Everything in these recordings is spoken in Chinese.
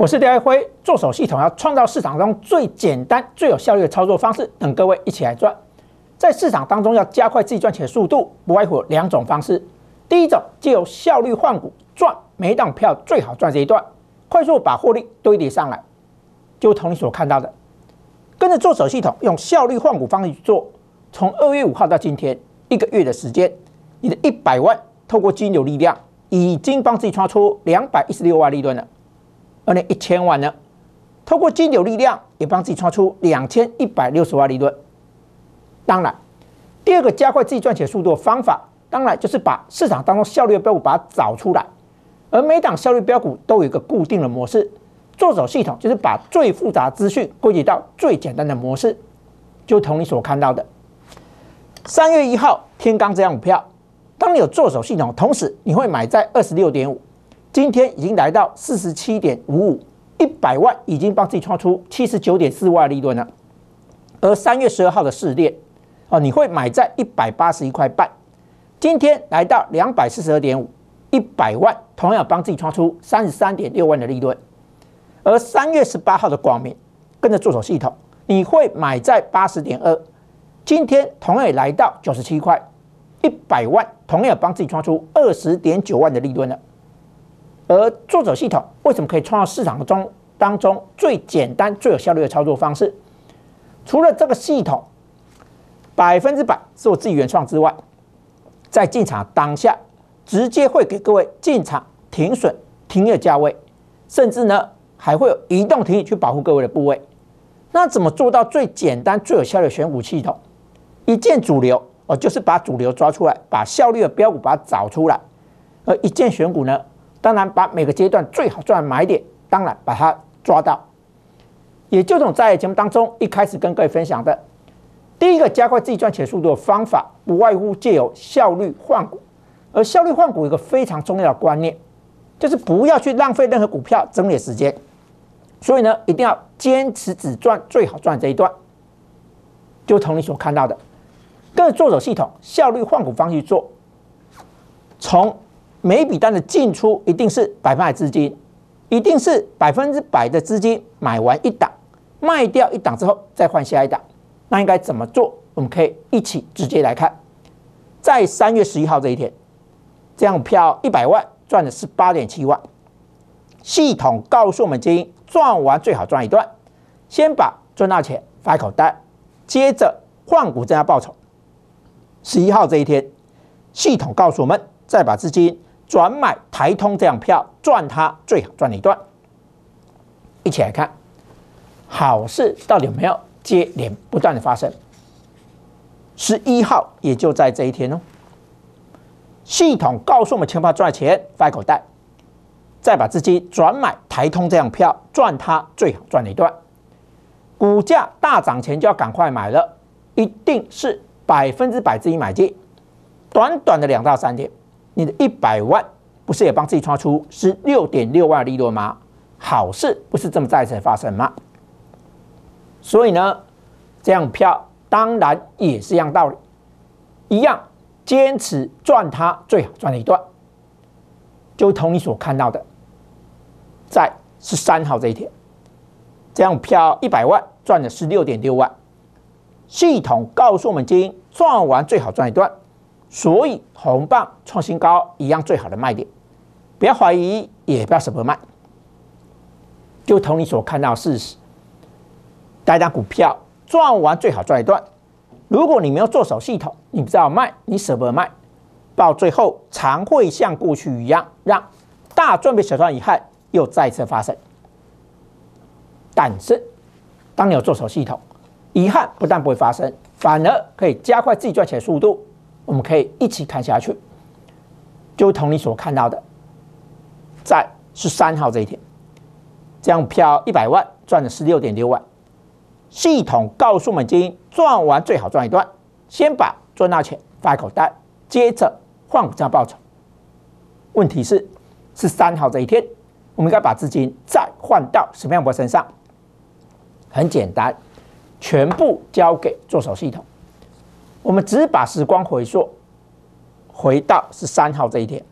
我是刁一辉，做手系统要创造市场中最简单、最有效率的操作方式，等各位一起来赚。在市场当中要加快自己赚钱的速度，不外乎两种方式。第一种，借由效率换股赚，每一档票最好赚这一段，快速把获利堆叠上来。就同你所看到的，跟着做手系统用效率换股方式去做，从二月五号到今天一个月的时间，你的一百万透过金流力量，已经帮自己创出两百一十六万利润了。而那一千万呢？透过金牛力量，也帮自己创出两千一百六十万利润。当然，第二个加快自己赚钱速度的方法，当然就是把市场当中效率的标股把它找出来。而每档效率标股都有一个固定的模式，做手系统就是把最复杂资讯归结到最简单的模式，就同你所看到的。三月一号，天罡这样股票，当你有做手系统，同时你会买在二十六点五。今天已经来到四十七点五五，一百万已经帮自己创出七十九点四万利润了。而三月十二号的试炼，哦，你会买在一百八十一块半，今天来到两百四十二点五，一百万同样帮自己创出三十三点六万的利润。而三月十八号的广明，跟着助手系统，你会买在八十点二，今天同样也来到九十七块，一百万同样帮自己创出二十点九万的利润了。而作者系统为什么可以创造市场中当中最简单、最有效率的操作方式？除了这个系统百分之百是我自己原创之外，在进场当下直接会给各位进场停损、停业价位，甚至呢还会有移动停议去保护各位的部位。那怎么做到最简单、最有效的选股系统？一键主流哦，就是把主流抓出来，把效率的标股把它找出来，而一键选股呢？当然，把每个阶段最好赚买点，当然把它抓到。也就是在节目当中一开始跟各位分享的，第一个加快自己赚钱速度的方法，不外乎借由效率换股。而效率换股一个非常重要的观念，就是不要去浪费任何股票整理时间。所以呢，一定要坚持只赚最好赚这一段。就同你所看到的，跟着作者系统效率换股方式做，从。每笔单的进出一定是百分百资金，一定是百分之百的资金买完一档，卖掉一档之后再换下一档，那应该怎么做？我们可以一起直接来看，在三月十一号这一天，这样票一百万赚的是八点七万，系统告诉我们，英，赚完最好赚一段，先把赚到钱发口袋，接着换股增加报酬。十一号这一天，系统告诉我们，再把资金。转买台通这样票赚它最好赚一段，一起来看，好事到底有没有接连不断的发生？十一号也就在这一天哦。系统告诉我们钱包赚钱，翻口袋，再把资金转买台通这样票赚它最好赚一段。股价大涨前就要赶快买了，一定是百分之百自己买进，短短的两到三天。你的一百万不是也帮自己刷出是六点六万利润吗？好事不是这么再次发生吗？所以呢，这样票当然也是一样道理，一样坚持赚它最好赚的一段。就同你所看到的，在十三号这一天，这样票一百万赚的是六点六万，系统告诉我们：英赚完最好赚一段。所以，红棒创新高一样最好的卖点，不要怀疑，也不要舍不得卖。就同你所看到事实，大家股票赚完最好赚一段。如果你没有做手系统，你不知道卖，你舍不得卖，到最后常会像过去一样，让大赚被小赚遗憾又再次发生。但是，当你有做手系统，遗憾不但不会发生，反而可以加快自己赚钱速度。我们可以一起看下去，就同你所看到的，在十三号这一天，这样票一百万赚了十六点六万，系统告诉我们，赚完最好赚一段，先把赚到钱发一口单，接着换股价报酬。问题是，十三号这一天，我们应该把资金再换到什么样博身上？很简单，全部交给做手系统。我们只把时光回溯，回到十三号这一天，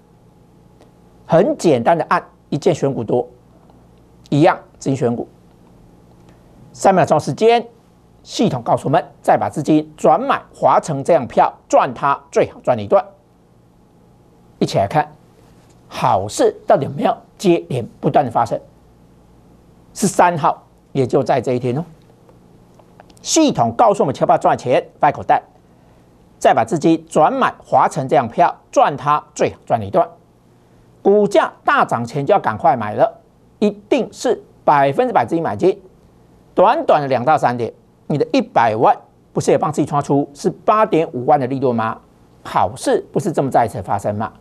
很简单的按一键选股多，一样资金选股，三秒钟时间，系统告诉我们再把资金转买华城这样票，赚它最好赚一段。一起来看，好事到底有没有接连不断的发生？十三号，也就在这一天哦。系统告诉我们，千万赚钱塞口袋。再把自己转买华晨这样票，赚它最好赚一段。股价大涨前就要赶快买了，一定是百分之百自己买进。短短的两到三点，你的一百万不是也帮自己刷出是八点五万的利润吗？好事不是这么再次发生吗？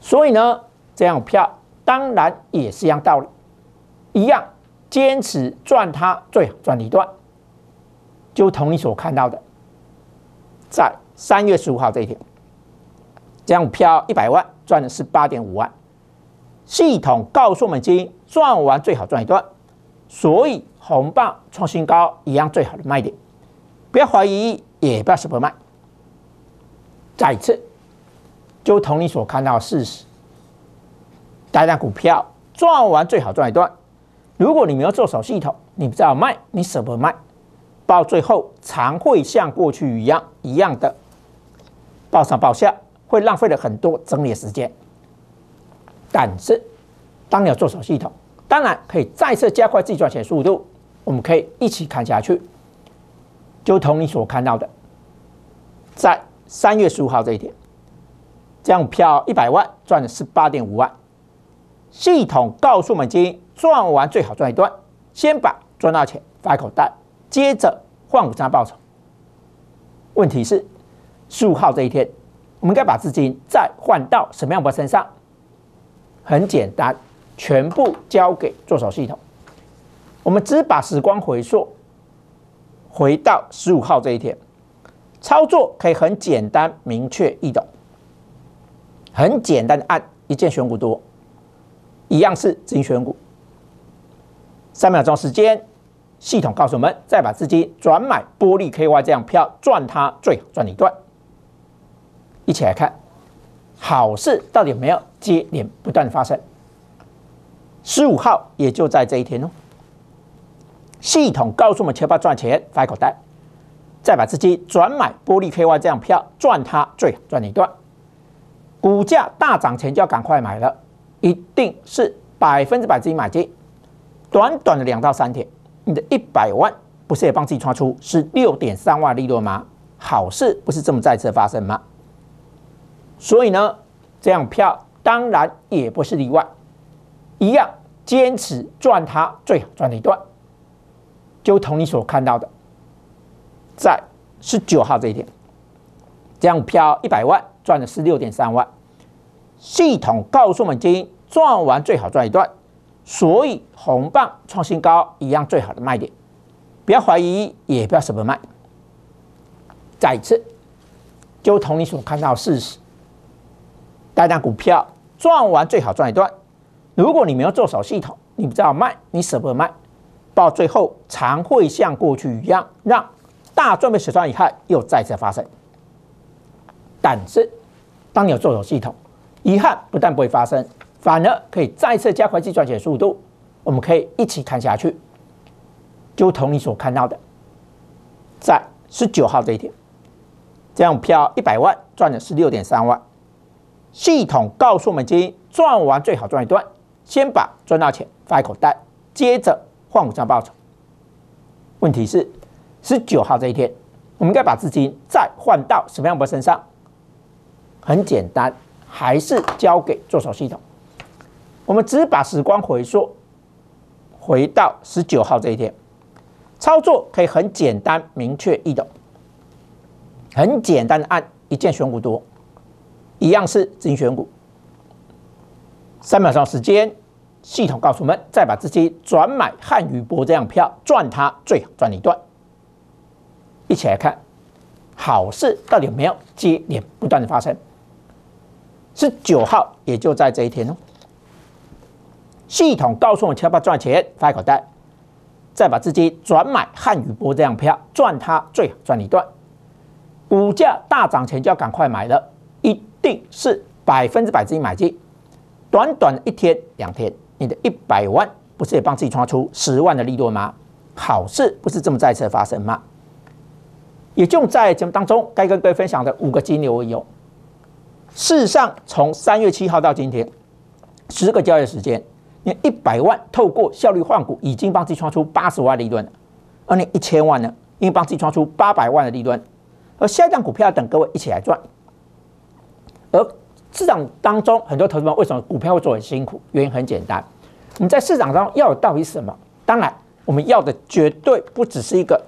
所以呢，这样票当然也是一样道理，一样坚持赚它最好赚一段，就同你所看到的。在三月十五号这一天，这样飘一百万赚的是八点五万。系统告诉我们，经赚完最好赚一段，所以红棒创新高一样最好的卖点。不要怀疑，也不要舍不得卖。再次，就同你所看到事实，大家股票赚完最好赚一段。如果你没有做手系统，你不知道卖，你舍不得卖。到最后常会像过去一样一样的报上报下，会浪费了很多整理时间。但是，当你做手系统，当然可以再次加快自己赚钱速度。我们可以一起看下去，就同你所看到的，在三月十五号这一点，这样票一百万赚了十八点五万，系统告诉我们：赚完最好赚一段，先把赚到钱发口袋。接着换股加报酬。问题是，十五号这一天，我们该把资金再换到什么样的身上？很简单，全部交给做手系统。我们只把时光回溯，回到十五号这一天，操作可以很简单、明确易懂。很简单的按一键选股多，一样是资金选股，三秒钟时间。系统告诉我们，再把资金转买玻璃 KY 这样票，赚它最好赚一段。一起来看，好事到底有没有接连不断的发生？十五号也就在这一天哦。系统告诉我们，钱包赚钱发口袋，再把资金转买玻璃 KY 这样票，赚它最好赚一段。股价大涨前就要赶快买了，一定是百分之百资金买进，短短的两到三天。你的一百万不是也帮自己刷出是六点三万利润吗？好事不是这么再次发生吗？所以呢，这样票当然也不是例外，一样坚持赚它最好赚的一段，就同你所看到的，在十九号这一天，这样票一百万赚的是六点三万，系统告诉我们，精英赚完最好赚一段。所以，红棒创新高一样最好的卖点，不要怀疑，也不要舍不得卖。再次，就同你所看到事实，大家股票赚完最好赚一段。如果你没有做手系统，你不知道卖，你舍不得卖，到最后常会像过去一样，让大赚被小赚遗憾又再次发生。但是，当你有做手系统，遗憾不但不会发生。反而可以再次加快计算钱速度。我们可以一起看下去，就同你所看到的，在十九号这一天，这样票一百万赚了十六点三万。系统告诉我们，精英，赚完最好赚一段，先把赚到钱放口袋，接着换五张报酬。问题是，十九号这一天，我们该把资金再换到什么样的身上？很简单，还是交给做手系统。我们只把时光回溯，回到十九号这一天，操作可以很简单、明确易懂。很简单的按一键选股多，一样是资金选股，三秒钟时间，系统告诉我们再把资金转买汉语博这样票，赚它最好赚一段。一起来看，好事到底有没有接连不断的发生？十九号也就在这一天哦。系统告诉我，要不要赚钱？发口袋，再把资金转买汉语波这样票，赚它最好赚一段。股价大涨前就要赶快买了，一定是百分之百资金买进。短短一天两天，你的一百万不是也帮自己创造出十万的利润吗？好事不是这么再次发生吗？也就在节目当中，该跟各位分享的五个金牛有。事实上，从三月七号到今天，十个交易时间。你一百万透过效率换股，已经帮自己创出八十万利润了。而你一千万呢，已经帮自己创出八百万的利润。而下一档股票等各位一起来赚。而市场当中很多投资们为什么股票会做很辛苦？原因很简单，我们在市场当中要的到底是什么？当然，我们要的绝对不只是一个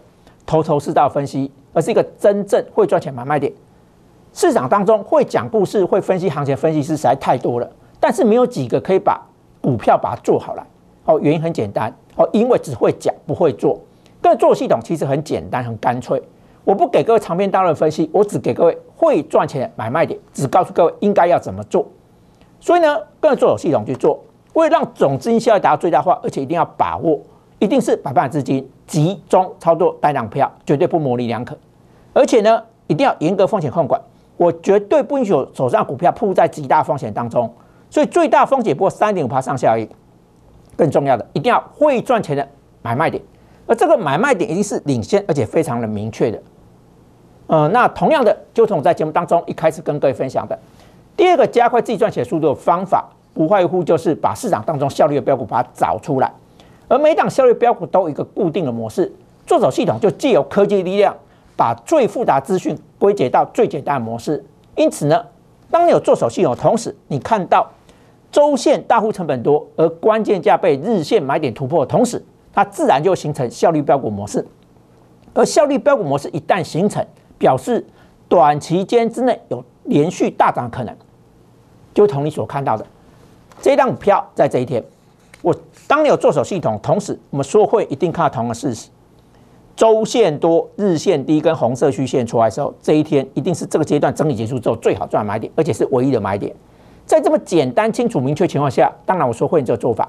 头头是道分析，而是一个真正会赚钱买卖点。市场当中会讲故事、会分析行情的分析师实在太多了，但是没有几个可以把。股票把它做好了，哦，原因很简单，哦，因为只会讲不会做。个做系统其实很简单，很干脆。我不给各位长篇大论分析，我只给各位会赚钱的买卖点，只告诉各位应该要怎么做。所以呢，个做做系统去做，为了让总金效达到最大化，而且一定要把握，一定是百万资金集中操作单量票，绝对不模棱两可。而且呢，一定要严格风险控管，我绝对不允许手上股票铺在极大风险当中。所以最大风险不过三点五趴上下而已。更重要的，一定要会赚钱的买卖点，而这个买卖点一定是领先，而且非常的明确的。呃，那同样的，就从在节目当中一开始跟各位分享的第二个加快自己赚钱速度的方法，不外乎就是把市场当中效率的标股把它找出来，而每档效率标股都有一个固定的模式。做手系统就既有科技力量，把最复杂资讯归结到最简单模式。因此呢，当你有做手系统，同时你看到。周线大户成本多，而关键价被日线买点突破，同时它自然就形成效率标股模式。而效率标股模式一旦形成，表示短期间之内有连续大涨可能。就同你所看到的，这张股票在这一天，我当你有做手系统，同时我们说会一定看到同个事实：周线多、日线低跟红色虚线出来的时候，这一天一定是这个阶段整理结束之后最好赚买点，而且是唯一的买点。在这么简单、清楚、明确情况下，当然我说会这个做法，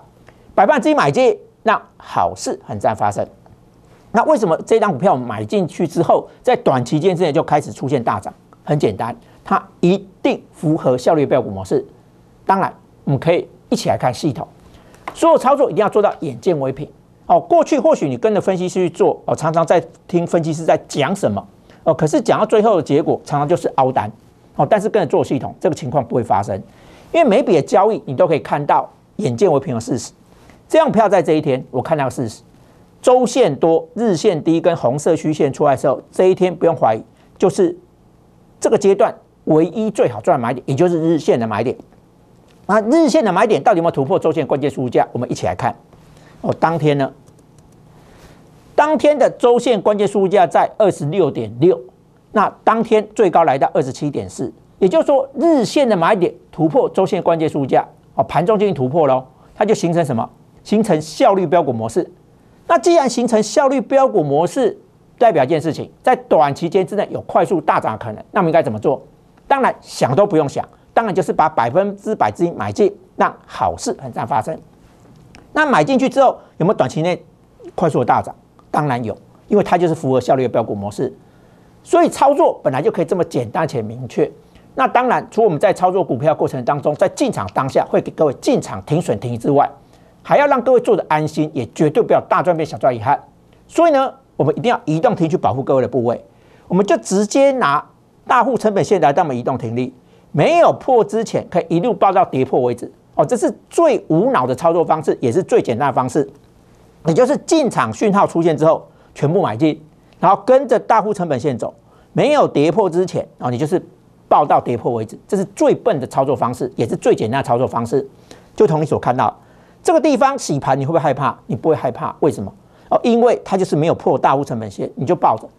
百分之百买进，那好事很难发生。那为什么这张股票买进去之后，在短期间之内就开始出现大涨？很简单，它一定符合效率标股模式。当然，我们可以一起来看系统，所有操作一定要做到眼见为凭。哦，过去或许你跟着分析师去做，哦，常常在听分析师在讲什么，哦，可是讲到最后的结果常常就是凹单。哦，但是跟着做系统，这个情况不会发生。因为每笔的交易你都可以看到，眼见为凭的事实。这样票在这一天，我看到事实，周线多，日线低跟红色虚线出来的时候，这一天不用怀疑，就是这个阶段唯一最好赚的买点，也就是日线的买点。那日线的买点到底有没有突破周线关键输入价？我们一起来看。哦，当天呢，当天的周线关键输入价在二十六点六，那当天最高来到二十七点四。也就是说，日线的买点突破周线关键数价，哦，盘中进行突破喽，它就形成什么？形成效率标股模式。那既然形成效率标股模式，代表一件事情，在短期间之内有快速大涨可能。那么应该怎么做？当然想都不用想，当然就是把百分之百资金买进，让好事很难发生。那买进去之后，有没有短期内快速的大涨？当然有，因为它就是符合效率标股模式，所以操作本来就可以这么简单且明确。那当然，除我们在操作股票过程当中，在进场当下会给各位进场停损停之外，还要让各位做的安心，也绝对不要大赚变小赚遗憾。所以呢，我们一定要移动停去保护各位的部位，我们就直接拿大户成本线来当我们移动停力，没有破之前，可以一路报到跌破为止。哦，这是最无脑的操作方式，也是最简单的方式。你就是进场讯号出现之后，全部买进，然后跟着大户成本线走，没有跌破之前，哦，你就是。报到跌破为止，这是最笨的操作方式，也是最简单的操作方式。就同你所看到这个地方洗盘，你会不会害怕？你不会害怕，为什么？哦，因为它就是没有破大户成本线，你就抱着。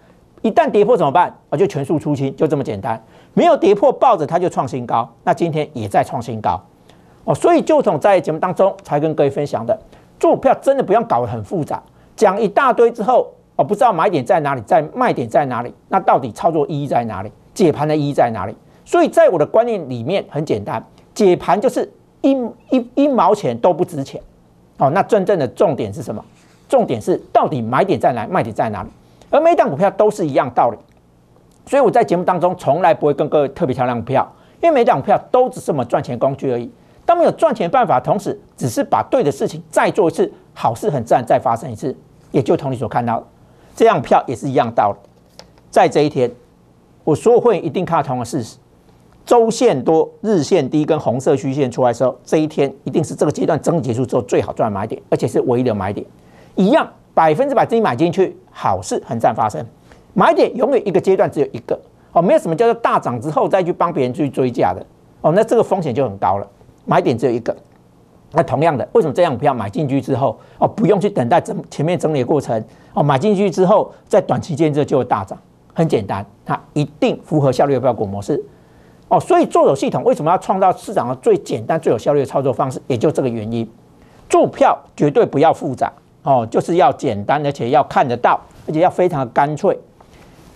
一旦跌破怎么办？我就全数出清，就这么简单。没有跌破，抱着它就创新高，那今天也在创新高。哦，所以就从在节目当中才跟各位分享的，做股票真的不用搞得很复杂，讲一大堆之后，哦，不知道买点在哪里，在卖点在哪里？那到底操作意义在哪里？解盘的意义在哪里？所以在我的观念里面很简单，解盘就是一一一毛钱都不值钱，哦，那真正的重点是什么？重点是到底买点在哪，卖点在哪里？而每一张股票都是一样道理，所以我在节目当中从来不会跟各位特别强调股票，因为每张股票都只是我们赚钱工具而已。当没有赚钱办法，同时只是把对的事情再做一次，好事很自然再发生一次，也就同你所看到，这样票也是一样道理，在这一天。我说会一定看同的实，周线多日线低跟红色虚线出来的时候，这一天一定是这个阶段整理结束之后最好赚买点，而且是唯一的买点。一样百分之百自己买进去，好事很占发生，买点永远一个阶段只有一个哦，没有什么叫做大涨之后再去帮别人去追价的哦，那这个风险就很高了。买点只有一个，那同样的，为什么这样不要买进去之后哦，不用去等待整前面整理的过程哦，买进去之后在短期间这就会大涨，很简单。它一定符合效率的标股模式哦，所以做手系统为什么要创造市场的最简单、最有效率的操作方式？也就这个原因，做票绝对不要复杂哦，就是要简单，而且要看得到，而且要非常干脆。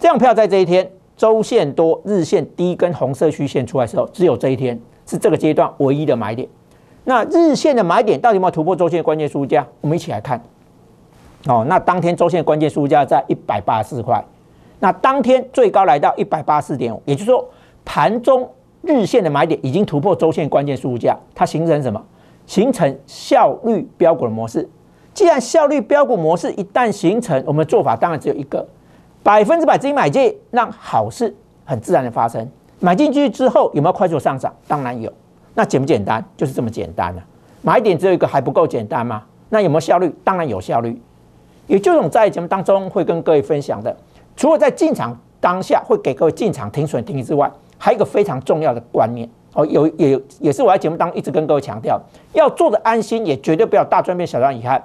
这样票在这一天周线多日线低跟红色虚线出来的时候，只有这一天是这个阶段唯一的买点。那日线的买点到底有没有突破周线关键输价？我们一起来看哦。那当天周线关键输价在一百八十四块。那当天最高来到一百八四点五，也就是说，盘中日线的买点已经突破周线关键输入价，它形成什么？形成效率标股的模式。既然效率标股模式一旦形成，我们的做法当然只有一个，百分之百资金买进，让好事很自然的发生。买进去之后有没有快速上涨？当然有。那简不简单？就是这么简单了。买点只有一个还不够简单吗？那有没有效率？当然有效率。也是我们在节目当中会跟各位分享的。除了在进场当下会给各位进场停损停之外，还有一个非常重要的观念哦，有也也是我在节目当中一直跟各位强调，要做的安心，也绝对不要大赚变小赚遗憾。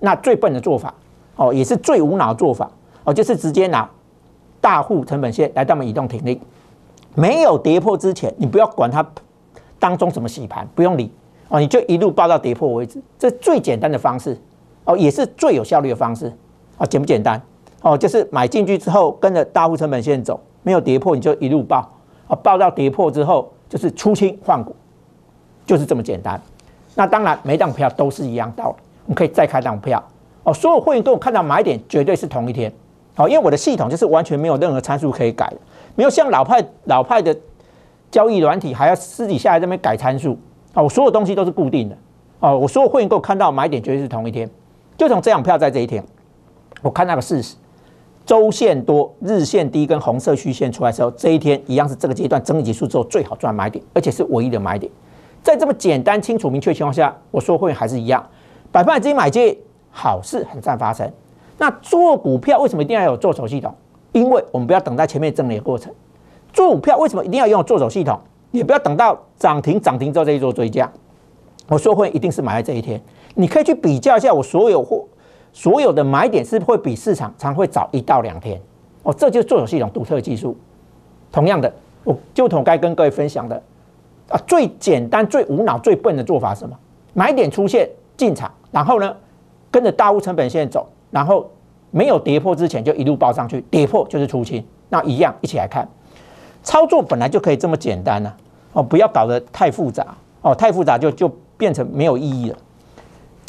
那最笨的做法哦，也是最无脑做法哦，就是直接拿大户成本线来当移动停利，没有跌破之前，你不要管它当中怎么洗盘，不用理哦，你就一路报到跌破为止，这最简单的方式哦，也是最有效率的方式啊，简不简单？哦，就是买进去之后跟着大户成本线走，没有跌破你就一路爆，哦，爆到跌破之后就是出清换股，就是这么简单。那当然每张票都是一样道理，我们可以再开张票，哦，所有会员都看到买点绝对是同一天，哦，因为我的系统就是完全没有任何参数可以改，没有像老派老派的交易软体还要私底下这边改参数，哦，我所有东西都是固定的，哦，我所有会员都看到买点绝对是同一天，就从这张票在这一天，我看那个事实，周线多，日线低，跟红色虚线出来的时候，这一天一样是这个阶段整理结束之后最好赚买点，而且是唯一的买点。在这么简单、清楚、明确情况下，我说会还是一样，百分百资金买进，好事很赞发生。那做股票为什么一定要有做手系统？因为我们不要等待前面整理过程。做股票为什么一定要用做手系统？也不要等到涨停涨停之后再去做追加。我说会一定是买在这一天，你可以去比较一下我所有货。所有的买点是会比市场常会早一到两天，哦，这就是做手系统独特的技术。同样的，我就同该跟各位分享的，啊，最简单、最无脑、最笨的做法是什么？买点出现进场，然后呢，跟着大乌成本线走，然后没有跌破之前就一路报上去，跌破就是出清。那一样一起来看，操作本来就可以这么简单呢，哦，不要搞得太复杂，哦，太复杂就就变成没有意义了。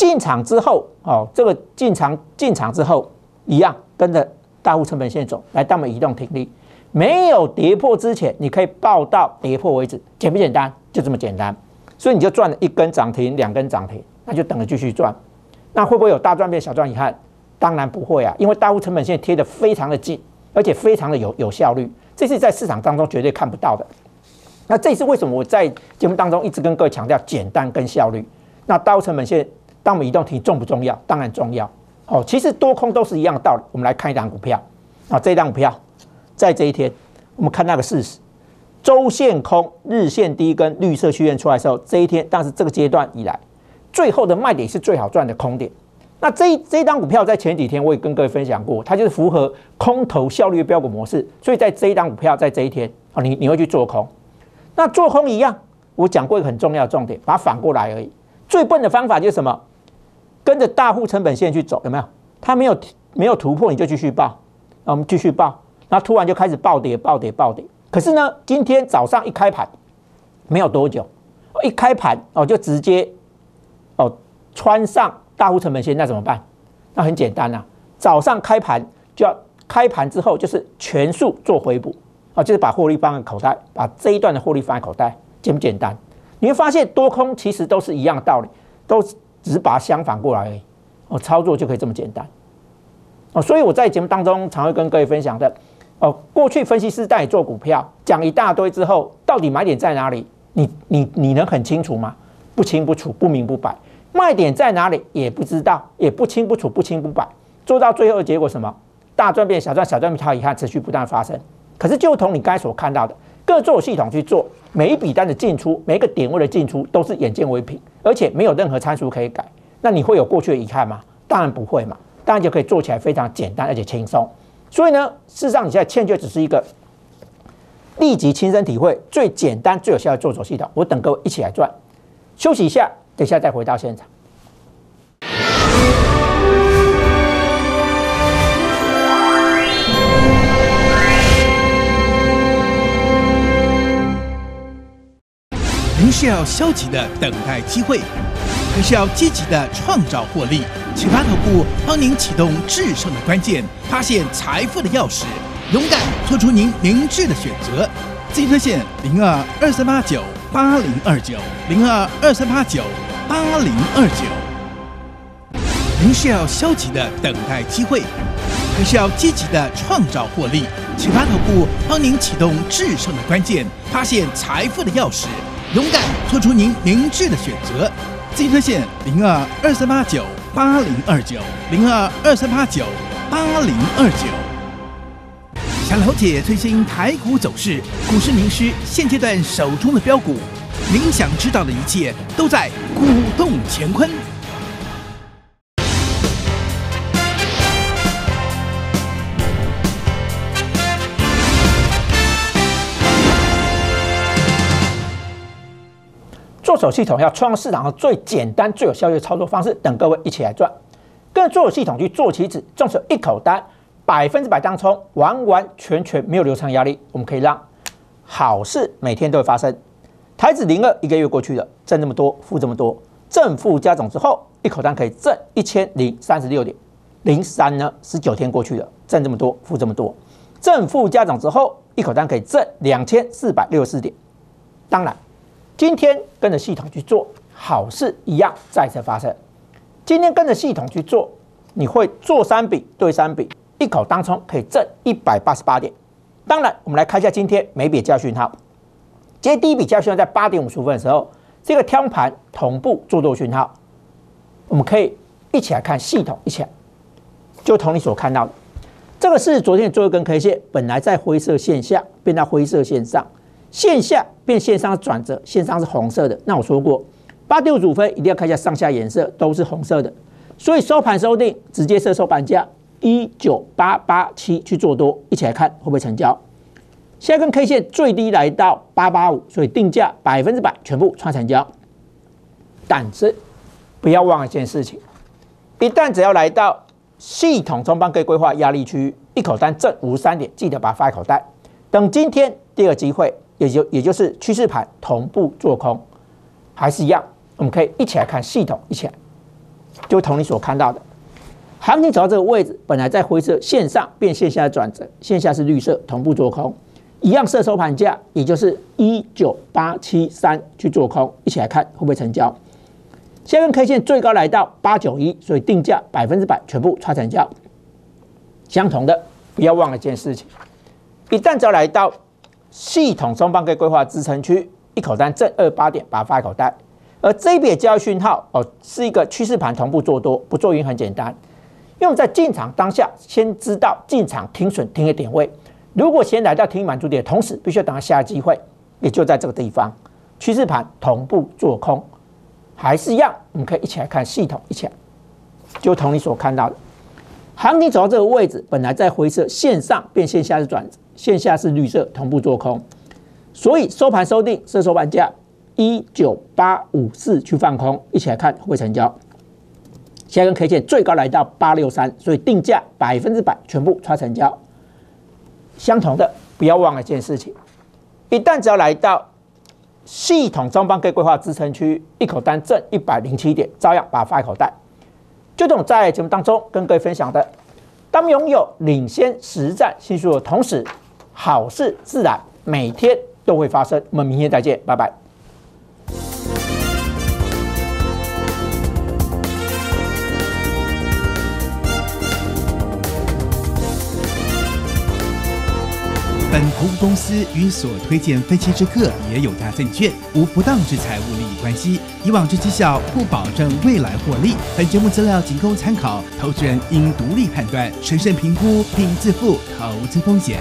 进场之后，哦，这个进场进场之后一样，跟着大户成本线走，来当们移动停利，没有跌破之前，你可以报到跌破为止，简不简单？就这么简单，所以你就赚了一根涨停，两根涨停，那就等着继续赚。那会不会有大赚变小赚？遗憾，当然不会啊，因为大户成本线贴得非常的近，而且非常的有有效率，这是在市场当中绝对看不到的。那这是为什么我在节目当中一直跟各位强调简单跟效率？那大户成本线。当我们移动体重不重要，当然重要。哦，其实多空都是一样的道理。我们来看一张股票，啊，这张票在这一天，我们看那个事实，周线空，日线第一根绿色区线出来的时候，这一天，但是这个阶段以来，最后的卖点是最好赚的空点。那这这一张股票在前几天我也跟各位分享过，它就是符合空头效率的标股模式。所以在这一张股票在这一天，啊，你你会去做空，那做空一样，我讲过一个很重要的重点，把它反过来而已。最笨的方法就是什么？跟着大户成本线去走，有没有？它没有没有突破，你就继续报。那我们继续报，那突然就开始暴跌，暴跌，暴跌。可是呢，今天早上一开盘，没有多久，一开盘哦，就直接哦穿上大户成本线，那怎么办？那很简单呐，早上开盘就要开盘之后就是全数做回补，啊，就是把获利放口袋，把这一段的获利放口袋，简不简单？你会发现多空其实都是一样的道理，都。只是把相反过来而已，哦，操作就可以这么简单，哦，所以我在节目当中常会跟各位分享的，哦，过去分析师带你做股票，讲一大堆之后，到底买点在哪里？你你你能很清楚吗？不清不楚，不明不白。卖点在哪里也不知道，也不清不楚，不清不白。做到最后的结果什么？大赚变小赚，小赚变超遗憾，持续不断发生。可是就同你刚才所看到的，各做系统去做。每一笔单的进出，每一个点位的进出都是眼见为凭，而且没有任何参数可以改。那你会有过去的遗憾吗？当然不会嘛，当然就可以做起来非常简单而且轻松。所以呢，事实上你现在欠缺只是一个立即亲身体会最简单最有效的做手系统。我等各位一起来转，休息一下，等下再回到现场。是要消极的等待机会，还是要积极的创造获利？启发头部帮您启动制胜的关键，发现财富的钥匙，勇敢做出您明智的选择。资金热线零二二三八九八零二九零二二三八九八零二九。您是要消极的等待机会，还是要积极的创造获利？启发头部帮您启动制胜的关键，发现财富的钥匙。勇敢做出您明智的选择，金询线零二二三八九八零二九零二二三八九八零二九。想了解最新台股走势，股市名师现阶段手中的标股，您想知道的一切都在股动乾坤。手系统要创市场上最简单、最有效率的操作方式，等各位一起来赚。跟做系统去做棋子，动手一口单，百分之百当冲，完完全全没有流畅压力。我们可以让好事每天都会发生。台指零二一个月过去了，挣那么多，付这么多，正负加总之后，一口单可以挣一千零三十六点零三呢。十九天过去了，挣这么多，付这么多，正负加总之后，一口单可以挣两千四百六十四点。当然。今天跟着系统去做，好事一样再次发生。今天跟着系统去做，你会做三笔对三笔，一口当中可以挣一百八十八点。当然，我们来看一下今天每笔教训号。今天第一笔教训号在八点五十五分的时候，这个天盘同步做多讯号，我们可以一起来看系统，一起来就同你所看到的。这个是昨天做一根 K 线，本来在灰色线下，变到灰色线上。线下变线上转折，线上是红色的。那我说过，八六组主分一定要看一下上下颜色都是红色的，所以收盘收定，直接设收盘价一九八八七去做多，一起来看会不会成交。下根 K 线最低来到八八五，所以定价百分之百全部创成交。但是不要忘一件事情，一旦只要来到系统中帮可以规划压力区域，一口单挣五三点，记得把它发一口袋，等今天第二个机会。也就也就是趋势盘同步做空，还是一样，我们可以一起来看系统，一起来就同你所看到的，行情走到这个位置，本来在灰色线上变线下转折，线下是绿色同步做空，一样设收盘价，也就是一九八七三去做空，一起来看会不会成交。下面 K 线最高来到八九一，所以定价百分之百全部差成交。相同的，不要忘了一件事情，一旦要来到。系统双方可以规划支撑区，一口单正二八点八发一口单，而这一笔交易讯号哦，是一个趋势盘同步做多，不做盈很简单，因为我们在进场当下先知道进场停损、停盈点位，如果先来到停满足点，同时必须要等到下一机会，也就在这个地方，趋势盘同步做空，还是一样，我们可以一起来看系统，一起来，就同你所看到的，行情走到这个位置，本来在回撤线上变线下是转折。线下是绿色，同步做空，所以收盘收定是收盘价一九八五四去放空，一起来看会成交。下根 K 线最高来到八六三，所以定价百分之百全部抓成交。相同的，不要忘了这件事情。一旦只要来到系统中方各规划支撑区，一口单正一百零七点，照样把它一口袋。就这种在节目当中跟各位分享的，当拥有领先实战心术的同时。好事自然每天都会发生。我们明天再见，拜拜。本投资公司与所推荐分期之客也有大证券无不当之财务利益关系。以往之绩效不保证未来获利。本节目资料仅供参考，投资人应独立判断、审慎评估并自负投资风险。